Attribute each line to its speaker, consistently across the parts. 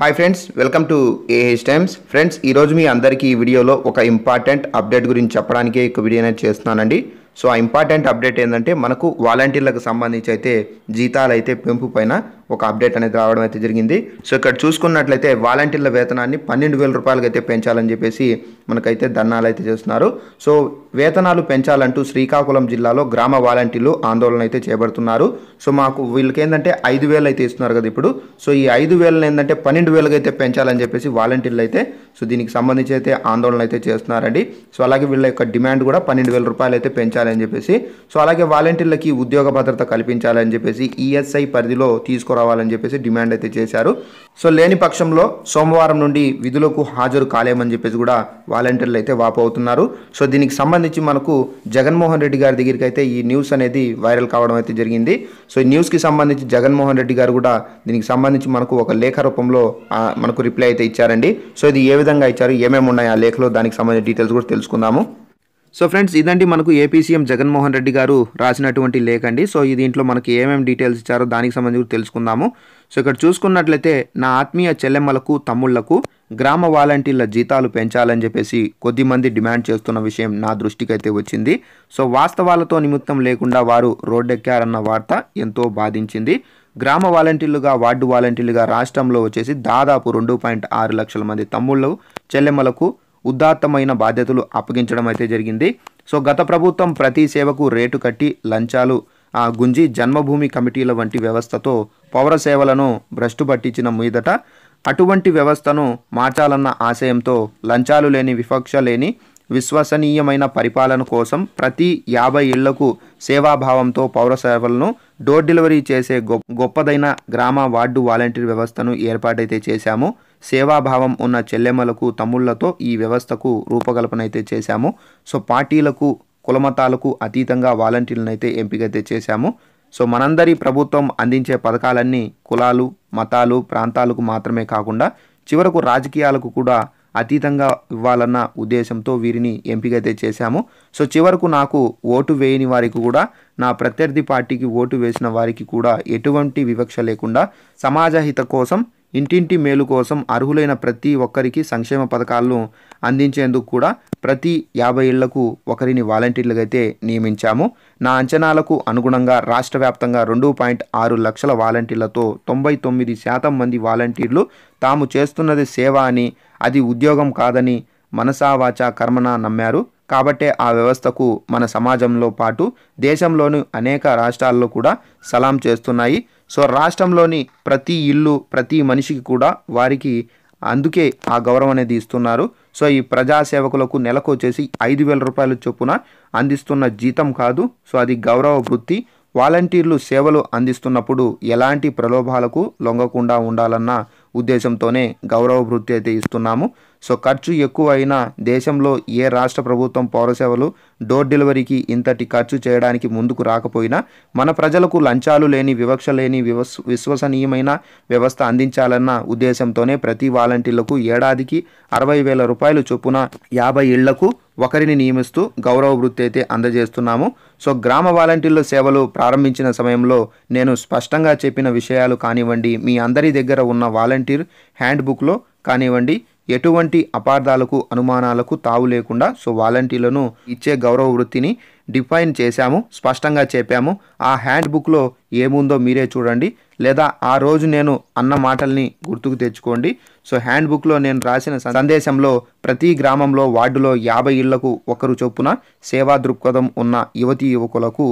Speaker 1: hi friends welcome to A H times friends ఈరోజు మీ అందరికీ ఈ వీడియోలో ఒక ఇంపార్టెంట్ అప్డేట్ గురించి చెప్పడానికే ఒక వీడియో అనేది చేస్తున్నానండి సో ఆ ఇంపార్టెంట్ అప్డేట్ ఏంటంటే మనకు వాలంటీర్లకు సంబంధించి అయితే జీతాలు అయితే పెంపు పైన ఒక అప్డేట్ అనేది రావడం అయితే జరిగింది సో ఇక్కడ చూసుకున్నట్లయితే వాలంటీర్ల వేతనాన్ని పన్నెండు వేల రూపాయలకి అయితే పెంచాలని చెప్పేసి మనకైతే ధర్నాలు అయితే చేస్తున్నారు సో వేతనాలు పెంచాలంటూ శ్రీకాకుళం జిల్లాలో గ్రామ వాలంటీర్లు ఆందోళన అయితే చేపడుతున్నారు సో మాకు వీళ్ళకి ఏంటంటే ఐదు వేలు అయితే ఇస్తున్నారు కదా ఇప్పుడు సో ఈ ఐదు వేలను ఏంటంటే పన్నెండు వేలకు అయితే పెంచాలని చెప్పేసి వాలంటీర్లు అయితే సో దీనికి సంబంధించి అయితే ఆందోళన అయితే చేస్తున్నారండి సో అలాగే వీళ్ళ యొక్క డిమాండ్ కూడా పన్నెండు వేల రూపాయలు అయితే పెంచాలని చెప్పేసి సో అలాగే వాలంటీర్లకి ఉద్యోగ భద్రత కల్పించాలని చెప్పేసి ఈఎస్ఐ పరిధిలో తీసుకురా తీసుకురావాలని చెప్పేసి డిమాండ్ అయితే చేశారు సో లేని పక్షంలో సోమవారం నుండి విధులకు హాజరు కాలేమని చెప్పేసి కూడా వాలంటీర్లు అయితే అవుతున్నారు సో దీనికి సంబంధించి మనకు జగన్మోహన్ రెడ్డి గారి దగ్గరికి అయితే ఈ న్యూస్ అనేది వైరల్ కావడం అయితే జరిగింది సో ఈ న్యూస్కి సంబంధించి జగన్మోహన్ రెడ్డి గారు కూడా దీనికి సంబంధించి మనకు ఒక లేఖ రూపంలో మనకు రిప్లై అయితే ఇచ్చారండి సో ఇది ఏ విధంగా ఇచ్చారు ఏమేమి ఉన్నాయి ఆ లేఖలో దానికి సంబంధించిన డీటెయిల్స్ కూడా తెలుసుకుందాము సో ఫ్రెండ్స్ ఇదండి మనకు ఏపీ సీఎం జగన్మోహన్ రెడ్డి గారు రాసినటువంటి లేఖ అండి సో దీంట్లో మనకి ఏమేమి డీటెయిల్స్ ఇచ్చారో దానికి సంబంధించి తెలుసుకుందాము సో ఇక్కడ చూసుకున్నట్లయితే నా ఆత్మీయ చెల్లెమ్మలకు తమ్ముళ్లకు గ్రామ వాలంటీర్ల జీతాలు పెంచాలని చెప్పేసి కొద్దిమంది డిమాండ్ చేస్తున్న విషయం నా దృష్టికి అయితే వచ్చింది సో వాస్తవాలతో నిమిత్తం లేకుండా వారు రోడ్డెక్కారన్న వార్త ఎంతో బాధించింది గ్రామ వాలంటీర్లుగా వార్డు వాలంటీర్లుగా రాష్ట్రంలో వచ్చేసి దాదాపు రెండు పాయింట్ ఆరు లక్షల మంది తమ్ముళ్ళు చెల్లెమ్మలకు ఉదాత్తమైన బాధ్యతలు అప్పగించడం అయితే జరిగింది సో గత ప్రభుత్వం ప్రతి సేవకు రేటు కట్టి లంచాలు గుంజి జన్మభూమి కమిటీల వంటి వ్యవస్థతో పౌర సేవలను భ్రష్టు పట్టించిన మీదట అటువంటి వ్యవస్థను మార్చాలన్న ఆశయంతో లంచాలు లేని వివక్ష లేని విశ్వసనీయమైన పరిపాలన కోసం ప్రతి యాభై ఇళ్లకు సేవాభావంతో పౌర సేవలను డోర్ డెలివరీ చేసే గొప్పదైన గ్రామ వార్డు వాలంటీర్ వ్యవస్థను ఏర్పాటైతే చేశాము సేవాభావం ఉన్న చెల్లెమ్మలకు తమ్ముళ్లతో ఈ వ్యవస్థకు రూపకల్పన అయితే చేశాము సో పార్టీలకు కులమతాలకు అతీతంగా వాలంటీర్లను అయితే అయితే చేశాము సో మనందరి ప్రభుత్వం అందించే పథకాలన్నీ కులాలు మతాలు ప్రాంతాలకు మాత్రమే కాకుండా చివరకు రాజకీయాలకు కూడా అతీతంగా ఇవ్వాలన్న ఉద్దేశంతో వీరిని ఎంపిక అయితే చేశాము సో చివరకు నాకు ఓటు వేయని వారికి కూడా నా ప్రత్యర్థి పార్టీకి ఓటు వేసిన వారికి కూడా ఎటువంటి వివక్ష లేకుండా సమాజహిత కోసం ఇంటింటి మేలు కోసం అర్హులైన ప్రతి ఒక్కరికి సంక్షేమ పథకాలను అందించేందుకు కూడా ప్రతి యాభై ఏళ్లకు ఒకరిని వాలంటీర్లుగా అయితే నియమించాము నా అంచనాలకు అనుగుణంగా రాష్ట్ర వ్యాప్తంగా రెండు పాయింట్ ఆరు లక్షల వాలంటీర్లతో తొంభై తొమ్మిది శాతం మంది వాలంటీర్లు తాము చేస్తున్నది సేవ అని అది ఉద్యోగం కాదని మనసావాచ కర్మన నమ్మారు కాబట్టే ఆ వ్యవస్థకు మన సమాజంలో పాటు దేశంలోని అనేక రాష్ట్రాల్లో కూడా సలాం చేస్తున్నాయి సో రాష్ట్రంలోని ప్రతి ఇల్లు ప్రతి మనిషికి కూడా వారికి అందుకే ఆ గౌరవం అనేది ఇస్తున్నారు సో ఈ ప్రజాసేవకులకు నెలకు వచ్చేసి ఐదు వేల రూపాయల చొప్పున అందిస్తున్న జీతం కాదు సో అది గౌరవ వృత్తి వాలంటీర్లు సేవలు అందిస్తున్నప్పుడు ఎలాంటి ప్రలోభాలకు లొంగకుండా ఉండాలన్నా ఉద్దేశంతోనే గౌరవ వృత్తి అయితే ఇస్తున్నాము సో ఖర్చు ఎక్కువ అయినా దేశంలో ఏ రాష్ట్ర ప్రభుత్వం పౌరసేవలు డోర్ డెలివరీకి ఇంతటి ఖర్చు చేయడానికి ముందుకు రాకపోయినా మన ప్రజలకు లంచాలు లేని వివక్ష లేని విశ్వసనీయమైన వ్యవస్థ అందించాలన్న ఉద్దేశంతోనే ప్రతి వాలంటీర్లకు ఏడాదికి అరవై వేల రూపాయలు చొప్పున యాభై ఇళ్లకు ఒకరిని నియమిస్తూ గౌరవ వృత్తి అయితే అందజేస్తున్నాము సో గ్రామ వాలంటీర్ల సేవలు ప్రారంభించిన సమయంలో నేను స్పష్టంగా చెప్పిన విషయాలు కానివ్వండి మీ అందరి దగ్గర ఉన్న వాలంటీర్ హ్యాండ్ బుక్లో కానివ్వండి ఎటువంటి అపార్థాలకు అనుమానాలకు తావు లేకుండా సో వాలంటీర్లను ఇచ్చే గౌరవ వృత్తిని డిఫైన్ చేశాము స్పష్టంగా చెప్పాము ఆ హ్యాండ్ బుక్లో ఏముందో మీరే చూడండి లేదా ఆ రోజు నేను అన్న మాటల్ని గుర్తుకు తెచ్చుకోండి సో హ్యాండ్ బుక్లో నేను రాసిన సందేశంలో ప్రతి గ్రామంలో వార్డులో యాభై ఇళ్లకు ఒకరు చొప్పున సేవా దృక్పథం ఉన్న యువతీ యువకులకు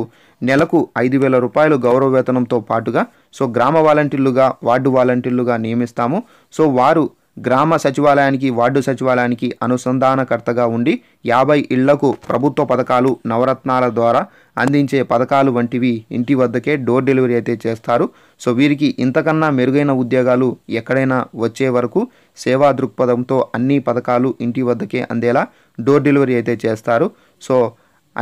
Speaker 1: నెలకు ఐదు వేల రూపాయలు గౌరవ వేతనంతో పాటుగా సో గ్రామ వాలంటీర్లుగా వార్డు వాలంటీర్లుగా నియమిస్తాము సో వారు గ్రామ సచివాలయానికి వార్డు సచివాలయానికి అనుసంధానకర్తగా ఉండి యాభై ఇళ్లకు ప్రభుత్వ పథకాలు నవరత్నాల ద్వారా అందించే పథకాలు వంటివి ఇంటి వద్దకే డోర్ డెలివరీ అయితే చేస్తారు సో వీరికి ఇంతకన్నా మెరుగైన ఉద్యోగాలు ఎక్కడైనా వచ్చే వరకు సేవా దృక్పథంతో అన్ని పథకాలు ఇంటి వద్దకే అందేలా డోర్ డెలివరీ అయితే చేస్తారు సో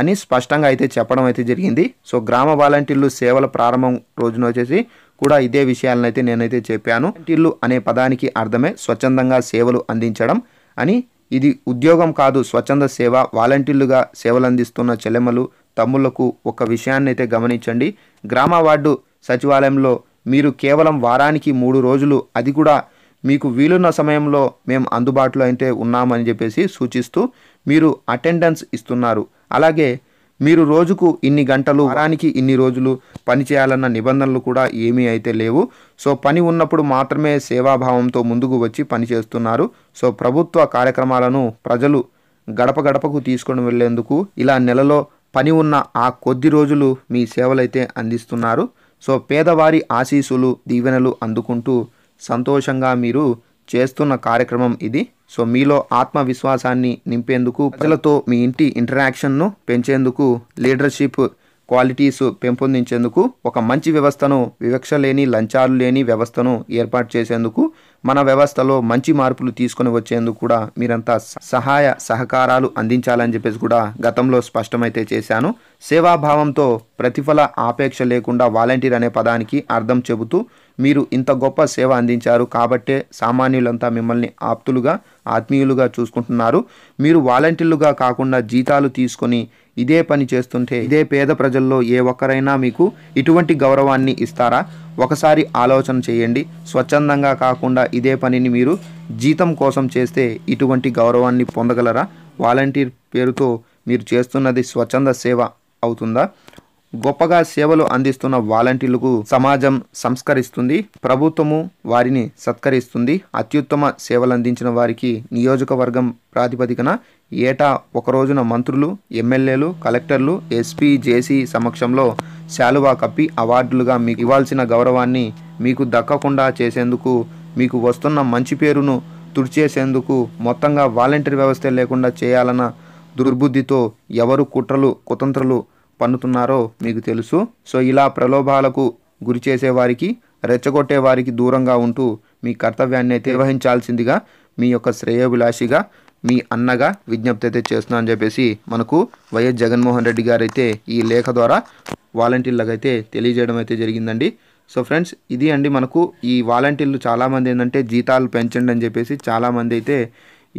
Speaker 1: అని స్పష్టంగా అయితే చెప్పడం అయితే జరిగింది సో గ్రామ వాలంటీర్లు సేవల ప్రారంభం రోజున వచ్చేసి కూడా ఇదే విషయాలను అయితే నేనైతే చెప్పాను వాలంటీర్లు అనే పదానికి అర్థమే స్వచ్ఛందంగా సేవలు అందించడం అని ఇది ఉద్యోగం కాదు స్వచ్ఛంద సేవ వాలంటీర్లుగా సేవలు అందిస్తున్న చెల్లెమ్మలు తమ్ముళ్లకు ఒక విషయాన్ని అయితే గమనించండి గ్రామ వార్డు సచివాలయంలో మీరు కేవలం వారానికి మూడు రోజులు అది కూడా మీకు వీలున్న సమయంలో మేము అందుబాటులో అయితే ఉన్నామని చెప్పేసి సూచిస్తూ మీరు అటెండెన్స్ ఇస్తున్నారు అలాగే మీరు రోజుకు ఇన్ని గంటలు వారానికి ఇన్ని రోజులు పని చేయాలన్న నిబంధనలు కూడా ఏమీ అయితే లేవు సో పని ఉన్నప్పుడు మాత్రమే సేవాభావంతో ముందుకు వచ్చి పనిచేస్తున్నారు సో ప్రభుత్వ కార్యక్రమాలను ప్రజలు గడప గడపకు తీసుకొని వెళ్లేందుకు ఇలా నెలలో పని ఉన్న ఆ కొద్ది రోజులు మీ సేవలైతే అందిస్తున్నారు సో పేదవారి ఆశీసులు దీవెనలు అందుకుంటూ సంతోషంగా మీరు చేస్తున్న కార్యక్రమం ఇది సో మీలో ఆత్మవిశ్వాసాన్ని నింపేందుకు ప్రజలతో మీ ఇంటి ఇంటరాక్షన్ను పెంచేందుకు లీడర్షిప్ క్వాలిటీస్ పెంపొందించేందుకు ఒక మంచి వ్యవస్థను వివక్ష లేని లంచాలు లేని వ్యవస్థను ఏర్పాటు చేసేందుకు మన వ్యవస్థలో మంచి మార్పులు తీసుకొని వచ్చేందుకు కూడా మీరంతా సహాయ సహకారాలు అందించాలని చెప్పేసి కూడా గతంలో స్పష్టమైతే చేశాను సేవాభావంతో ప్రతిఫల ఆపేక్ష లేకుండా వాలంటీర్ అనే పదానికి అర్థం చెబుతూ మీరు ఇంత గొప్ప సేవ అందించారు కాబట్టే సామాన్యులంతా మిమ్మల్ని ఆప్తులుగా ఆత్మీయులుగా చూసుకుంటున్నారు మీరు వాలంటీర్లుగా కాకుండా జీతాలు తీసుకొని ఇదే పని చేస్తుంటే ఇదే పేద ప్రజల్లో ఏ ఒక్కరైనా మీకు ఇటువంటి గౌరవాన్ని ఇస్తారా ఒకసారి ఆలోచన చేయండి స్వచ్ఛందంగా కాకుండా ఇదే పనిని మీరు జీతం కోసం చేస్తే ఇటువంటి గౌరవాన్ని పొందగలరా వాలంటీర్ పేరుతో మీరు చేస్తున్నది స్వచ్ఛంద సేవ అవుతుందా గొప్పగా సేవలు అందిస్తున్న వాలంటీర్లకు సమాజం సంస్కరిస్తుంది ప్రభుత్వము వారిని సత్కరిస్తుంది అత్యుత్తమ సేవలు అందించిన వారికి నియోజకవర్గం ప్రాతిపదికన ఏటా ఒక రోజున మంత్రులు ఎమ్మెల్యేలు కలెక్టర్లు ఎస్పీ జేసీ సమక్షంలో శాలువా కప్పి అవార్డులుగా మీకు ఇవ్వాల్సిన గౌరవాన్ని మీకు దక్కకుండా చేసేందుకు మీకు వస్తున్న మంచి పేరును తుడిచేసేందుకు మొత్తంగా వాలంటీర్ వ్యవస్థ లేకుండా చేయాలన్న దుర్బుద్ధితో ఎవరు కుట్రలు కుతంత్రలు పన్నుతున్నారో మీకు తెలుసు సో ఇలా ప్రలోభాలకు గురి చేసేవారికి రెచ్చగొట్టే వారికి దూరంగా ఉంటూ మీ కర్తవ్యాన్ని అయితే నిర్వహించాల్సిందిగా మీ యొక్క శ్రేయోభిలాషిగా మీ అన్నగా విజ్ఞప్తి అయితే చేస్తున్నా అని చెప్పేసి మనకు వైఎస్ జగన్మోహన్ రెడ్డి గారు అయితే ఈ లేఖ ద్వారా వాలంటీర్లకు అయితే తెలియజేయడం అయితే జరిగిందండి సో ఫ్రెండ్స్ ఇది అండి మనకు ఈ వాలంటీర్లు చాలామంది ఏంటంటే జీతాలు పెంచండి అని చెప్పేసి చాలామంది అయితే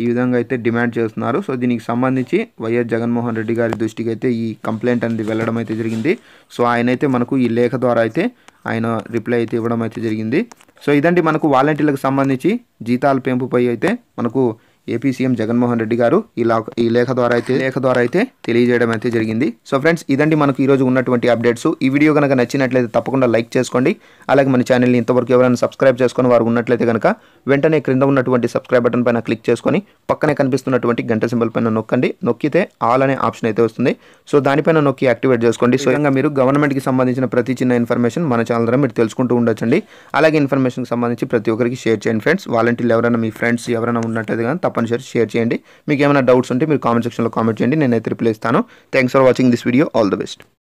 Speaker 1: ఈ విధంగా అయితే డిమాండ్ చేస్తున్నారు సో దీనికి సంబంధించి వైఎస్ జగన్మోహన్ రెడ్డి గారి దృష్టికి అయితే ఈ కంప్లైంట్ అనేది వెళ్ళడం అయితే జరిగింది సో ఆయన అయితే మనకు ఈ లేఖ ద్వారా అయితే ఆయన రిప్లై అయితే ఇవ్వడం అయితే జరిగింది సో ఇదండి మనకు వాలంటీర్లకు సంబంధించి జీతాల పెంపుపై అయితే మనకు ఏపీ సీఎం జగన్మోహన్ రెడ్డి గారు ఈ ఈ లేఖ ద్వారా అయితే లేఖ ద్వారా అయితే తెలియజేయడం అయితే జరిగింది సో ఫ్రెండ్స్ ఇదండి మనకు ఈరోజు ఉన్నటువంటి అప్డేట్స్ ఈ వీడియో కనుక నచ్చినట్లయితే తప్పకుండా లైక్ చేసుకోండి అలాగే మన ఛానల్ని ఇంతవరకు ఎవరైనా సబ్స్క్రైబ్ చేసుకుని వారు ఉన్నట్లయితే కనుక వెంటనే క్రింద ఉన్నటువంటి సబ్స్క్రైబ్ బటన్ పైన క్లిక్ చేసుకొని పక్కనే కనిపిస్తున్నటువంటి గంట సింబల్ పైన నొక్కండి నొక్కితే ఆల్ అనే ఆప్షన్ అయితే వస్తుంది సో దానిపైన నొక్కి యాక్టివేట్ చేసుకోండి స్వయంగా మీరు గవర్నమెంట్కి సంబంధించిన ప్రతి చిన్న ఇన్ఫర్మేషన్ మన ఛానల్ ద్వారా మీరు తెలుసుకుంటూ ఉండొచ్చండి అలాగే ఇన్ఫర్మేషన్కి సంబంధించి ప్రతి ఒక్కరికి షేర్ చేయండి ఫ్రెండ్స్ వాలంటీర్లు ఎవరైనా మీ ఫ్రెండ్స్ ఎవరైనా ఉన్నట్లయితే కానీ తప్పనిసరి షేర్ చేయండి మీకు ఏమైనా డౌట్స్ ఉంటే మీరు కామెంట్ సెక్షన్లో కామెంట్ చేయండి నేనైతే రిప్లై ఇస్తాను thanks for watching this video all the best